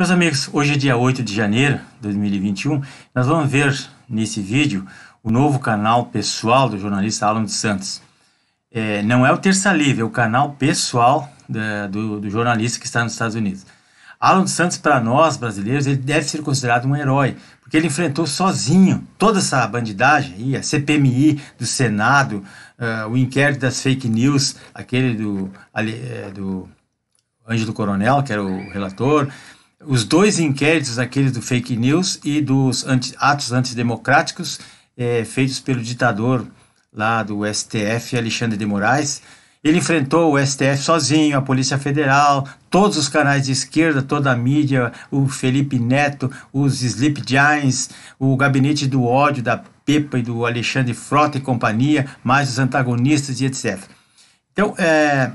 Meus amigos, hoje é dia 8 de janeiro de 2021. Nós vamos ver nesse vídeo o novo canal pessoal do jornalista Alan dos Santos. É, não é o Terça Livre, é o canal pessoal da, do, do, jornalista que está nos Estados Unidos. Alan dos Santos, para nós brasileiros, ele deve ser considerado um herói, porque ele enfrentou sozinho toda essa bandidagem aí, a CPMI do Senado, uh, o inquérito das fake news, aquele do, ali, é, do Ângelo Coronel, que era o relator, os dois inquéritos, aquele do fake news e dos anti, atos antidemocráticos é, feitos pelo ditador lá do STF, Alexandre de Moraes. Ele enfrentou o STF sozinho, a Polícia Federal, todos os canais de esquerda, toda a mídia, o Felipe Neto, os Sleep Giants, o gabinete do ódio da Pepa e do Alexandre Frota e companhia, mais os antagonistas e etc. Então, é,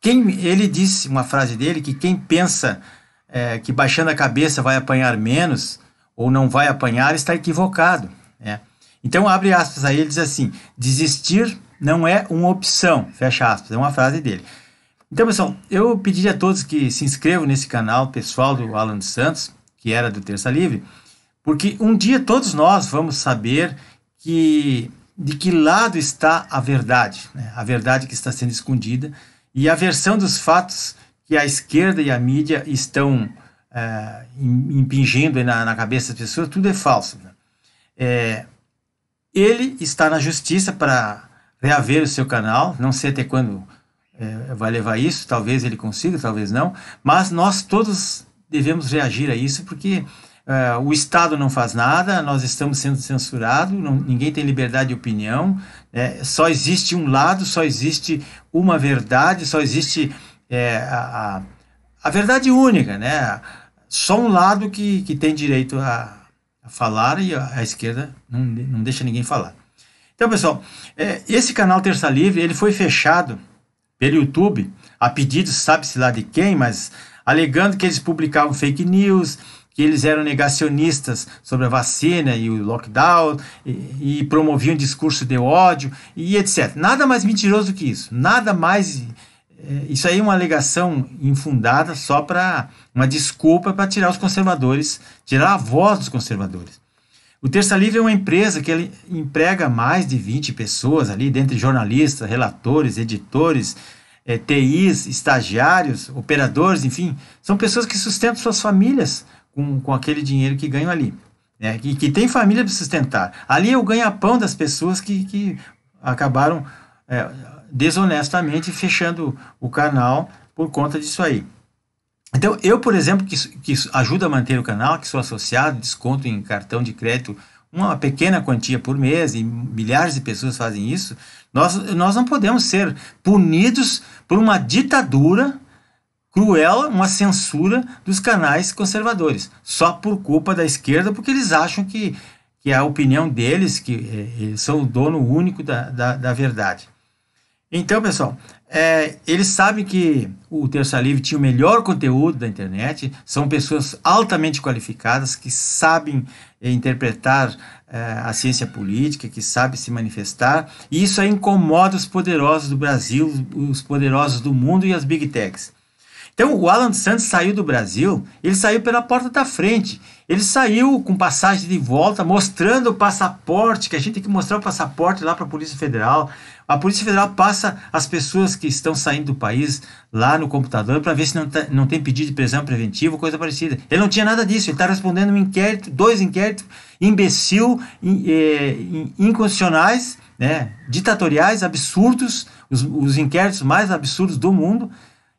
quem, ele disse, uma frase dele, que quem pensa é, que baixando a cabeça vai apanhar menos ou não vai apanhar está equivocado. Né? Então, abre aspas aí, ele diz assim: desistir não é uma opção, fecha aspas, é uma frase dele. Então, pessoal, eu pediria a todos que se inscrevam nesse canal pessoal do Alan Santos, que era do Terça Livre, porque um dia todos nós vamos saber que de que lado está a verdade, né? a verdade que está sendo escondida e a versão dos fatos que a esquerda e a mídia estão é, impingindo na, na, cabeça das pessoas, tudo é falso. Né? É, ele está na justiça para reaver o seu canal, não sei até quando é, vai levar isso, talvez ele consiga, talvez não, mas nós todos devemos reagir a isso porque é, o Estado não faz nada, nós estamos sendo censurados, ninguém tem liberdade de opinião, é, só existe um lado, só existe uma verdade, só existe é, a, a, verdade única, né? Só um lado que, que tem direito a, a falar e a, a, esquerda não, não deixa ninguém falar. Então, pessoal, é, esse canal Terça Livre ele foi fechado pelo YouTube a pedido, sabe-se lá de quem, mas alegando que eles publicavam fake news, que eles eram negacionistas sobre a vacina e o lockdown e, e promoviam discurso de ódio e etc. Nada mais mentiroso que isso, nada mais é, isso aí é uma alegação infundada só para uma desculpa para tirar os conservadores, tirar a voz dos conservadores. O Terça Livre é uma empresa que ele emprega mais de 20 pessoas ali, dentre jornalistas, relatores, editores, é, TIs, estagiários, operadores, enfim. São pessoas que sustentam suas famílias com, com aquele dinheiro que ganham ali. Né? E que tem família para sustentar. Ali é o ganha-pão das pessoas que, que acabaram. É, desonestamente fechando o canal por conta disso aí. Então, eu, por exemplo, que, que ajuda a manter o canal, que sou associado, desconto em cartão de crédito uma pequena quantia por mês, e milhares de pessoas fazem isso, nós, nós não podemos ser punidos por uma ditadura cruel, uma censura dos canais conservadores, só por culpa da esquerda, porque eles acham que, que a opinião deles, que é, são o dono único da, da, da verdade. Então, pessoal, é, eles sabem que o Terça Livre tinha o melhor conteúdo da internet, são pessoas altamente qualificadas que sabem eh, interpretar é, a ciência política, que sabem se manifestar, e isso aí incomoda os poderosos do Brasil, os poderosos do mundo e as big techs. Então o Alan Santos saiu do Brasil, ele saiu pela porta da frente. Ele saiu com passagem de volta, mostrando o passaporte, que a gente tem que mostrar o passaporte lá para a Polícia Federal. A Polícia Federal passa as pessoas que estão saindo do país lá no computador para ver se não, tá, não tem pedido de prisão preventiva, coisa parecida. Ele não tinha nada disso, ele está respondendo um inquérito, dois inquéritos imbecil, eh, in, inconstitucionais, né, ditatoriais, absurdos, os, os inquéritos mais absurdos do mundo.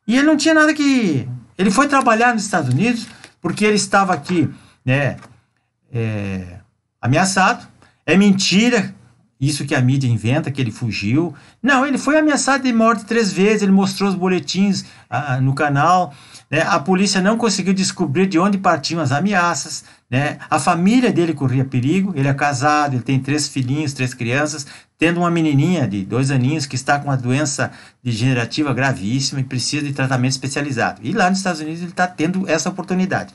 E ele não tinha nada que. Ele foi trabalhar nos Estados Unidos porque ele estava aqui, né? É, ameaçado. É mentira isso que a mídia inventa, que ele fugiu. Não, ele foi ameaçado de morte três vezes, ele mostrou os boletins ah, ah no canal. Né? A polícia não conseguiu descobrir de onde partiam as ameaças. Né? A família dele corria perigo, ele é casado, ele tem três filhinhos, três crianças, tendo uma menininha de dois aninhos que está com uma doença degenerativa gravíssima e precisa de tratamento especializado. E lá nos Estados Unidos ele está tendo essa oportunidade.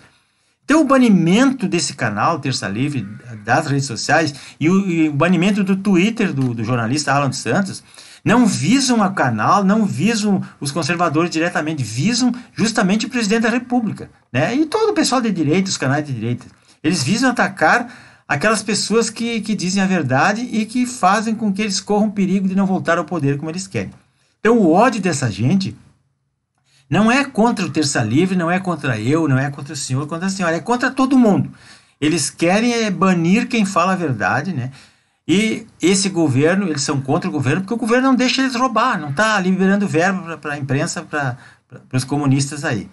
Então, o banimento desse canal, Terça Livre, das redes sociais, e o, e o banimento do Twitter do, do, jornalista Alan Santos, não visam a canal, não visam os conservadores diretamente, visam justamente o presidente da República. Né? E todo o pessoal de direita, os canais de direita. Eles visam atacar aquelas pessoas que, que dizem a verdade e que fazem com que eles corram perigo de não voltar ao poder como eles querem. Então, o ódio dessa gente não é contra o Terça Livre, não é contra eu, não é contra o senhor, contra a senhora, é contra todo mundo. Eles querem eh, banir quem fala a verdade, né? E esse governo, eles são contra o governo, porque o governo não deixa eles roubar, não está liberando verba para a imprensa, para os comunistas aí.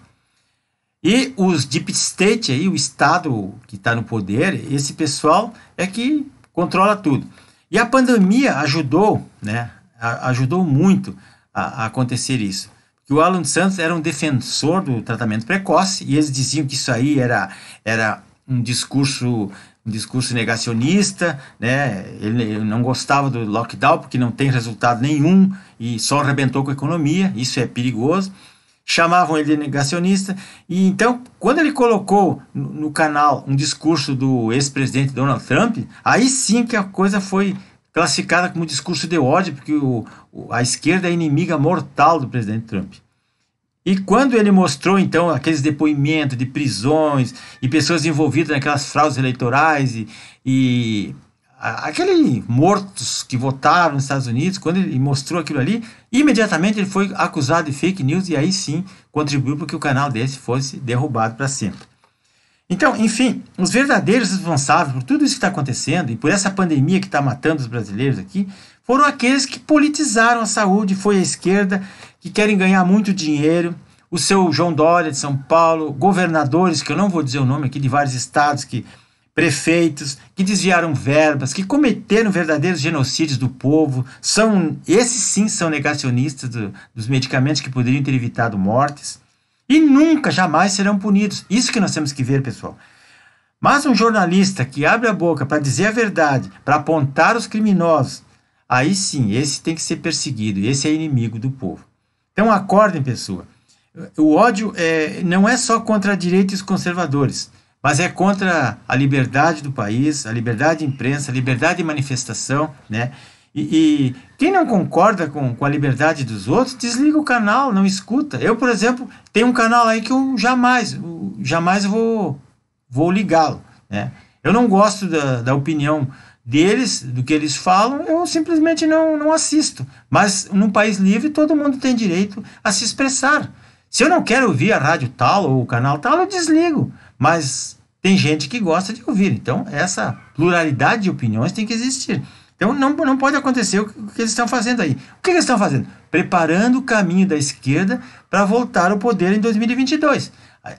E os deep state aí, o Estado que está no poder, esse pessoal é que controla tudo. E a pandemia ajudou, né? A, ajudou muito a, a acontecer isso. o Alan Santos era um defensor do tratamento precoce e eles diziam que isso aí era, era um discurso um discurso negacionista, né? Ele não gostava do lockdown porque não tem resultado nenhum e só arrebentou com a economia. Isso é perigoso chamavam ele de negacionista. E então, quando ele colocou no canal um discurso do ex-presidente Donald Trump, aí sim que a coisa foi classificada como discurso de ódio, porque o, a esquerda é inimiga mortal do presidente Trump. E quando ele mostrou, então, aqueles depoimentos de prisões e pessoas envolvidas naquelas fraudes eleitorais e, e aquele mortos que votaram nos Estados Unidos, quando ele mostrou aquilo ali, imediatamente ele foi acusado de fake news e aí sim contribuiu para que o canal desse fosse derrubado para sempre. Então, enfim, os verdadeiros responsáveis por tudo isso que está acontecendo e por essa pandemia que está matando os brasileiros aqui foram aqueles que politizaram a saúde, foi a esquerda, que querem ganhar muito dinheiro, o seu João Dória de São Paulo, governadores, que eu não vou dizer o nome aqui, de vários estados que prefeitos que desviaram verbas, que cometeram verdadeiros genocídios do povo, são esses sim são negacionistas do, dos medicamentos que poderiam ter evitado mortes e nunca, jamais serão punidos. Isso que nós temos que ver, pessoal. Mas um jornalista que abre a boca para dizer a verdade, para apontar os criminosos, aí sim, esse tem que ser perseguido, esse é inimigo do povo. Então acordem, pessoa. O ódio é, não é só contra direitos conservadores mas é contra a liberdade do país, a liberdade de imprensa, a liberdade de manifestação, né? E, e quem não concorda com, com a liberdade dos outros, desliga o canal, não escuta. Eu, por exemplo, tenho um canal aí que eu jamais, jamais vou, vou ligá-lo, né? Eu não gosto da, da opinião deles, do que eles falam, eu simplesmente não, não assisto. Mas num país livre, todo mundo tem direito a se expressar. Se eu não quero ouvir a rádio tal ou o canal tal, eu desligo mas tem gente que gosta de ouvir. Então, essa pluralidade de opiniões tem que existir. Então, não, não pode acontecer o que eles estão fazendo aí. O que eles estão fazendo? Preparando o caminho da esquerda para voltar ao poder em 2022.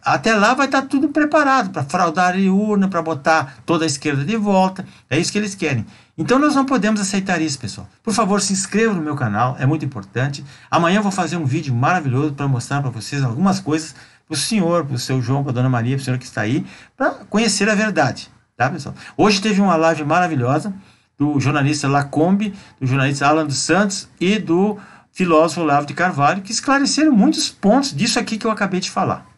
Até lá vai estar tá tudo preparado para fraudar a urna, para botar toda a esquerda de volta. É isso que eles querem. Então nós não podemos aceitar isso, pessoal. Por favor, se inscreva no meu canal, é muito importante. Amanhã eu vou fazer um vídeo maravilhoso para mostrar para vocês algumas coisas para o senhor, para o seu João, para a dona Maria, para o senhor que está aí, para conhecer a verdade, tá, pessoal? Hoje teve uma live maravilhosa do jornalista Lacombe, do jornalista Alan dos Santos e do filósofo Olavo de Carvalho, que esclareceram muitos pontos disso aqui que eu acabei de falar.